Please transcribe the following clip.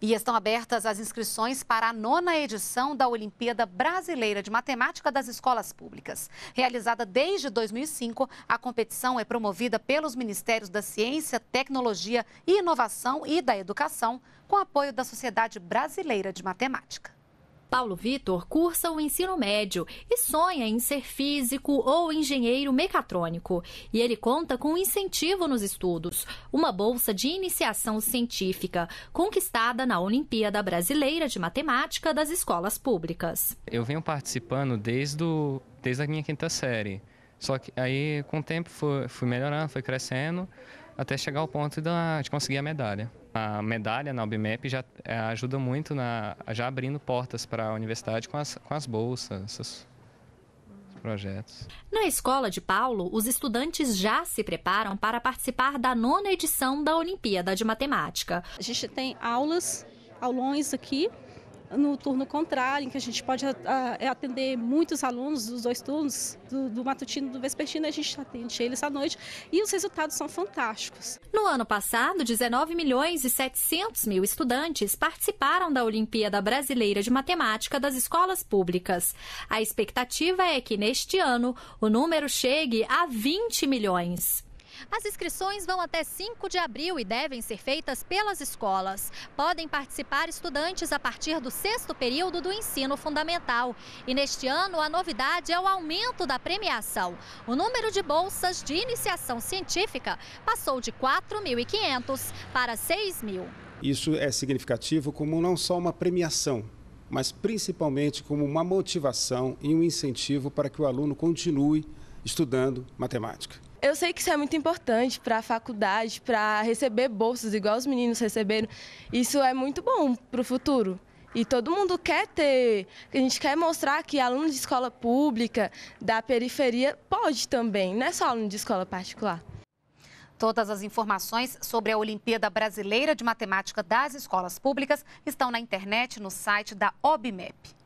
E estão abertas as inscrições para a nona edição da Olimpíada Brasileira de Matemática das Escolas Públicas. Realizada desde 2005, a competição é promovida pelos Ministérios da Ciência, Tecnologia, e Inovação e da Educação, com apoio da Sociedade Brasileira de Matemática. Paulo Vitor cursa o ensino médio e sonha em ser físico ou engenheiro mecatrônico. E ele conta com um incentivo nos estudos, uma bolsa de iniciação científica, conquistada na Olimpíada Brasileira de Matemática das Escolas Públicas. Eu venho participando desde, o, desde a minha quinta série. Só que aí, com o tempo, fui, fui melhorando, fui crescendo até chegar ao ponto de conseguir a medalha. A medalha na UBMEP já é, ajuda muito, na, já abrindo portas para a universidade com as, com as bolsas, esses projetos. Na escola de Paulo, os estudantes já se preparam para participar da nona edição da Olimpíada de Matemática. A gente tem aulas, aulões aqui no turno contrário, em que a gente pode é atender muitos alunos dos dois turnos, do, do matutino e do vespertino, a gente atende eles à noite e os resultados são fantásticos. No ano passado, 19 milhões e 700 mil estudantes participaram da Olimpíada Brasileira de Matemática das escolas públicas. A expectativa é que neste ano o número chegue a 20 milhões. As inscrições vão até 5 de abril e devem ser feitas pelas escolas. Podem participar estudantes a partir do sexto período do ensino fundamental. E neste ano, a novidade é o aumento da premiação. O número de bolsas de iniciação científica passou de 4.500 para 6.000. Isso é significativo como não só uma premiação, mas principalmente como uma motivação e um incentivo para que o aluno continue estudando matemática. Eu sei que isso é muito importante para a faculdade, para receber bolsas igual os meninos receberam. Isso é muito bom para o futuro. E todo mundo quer ter, a gente quer mostrar que aluno de escola pública, da periferia, pode também, não é só aluno de escola particular. Todas as informações sobre a Olimpíada Brasileira de Matemática das Escolas Públicas estão na internet, no site da OBMEP.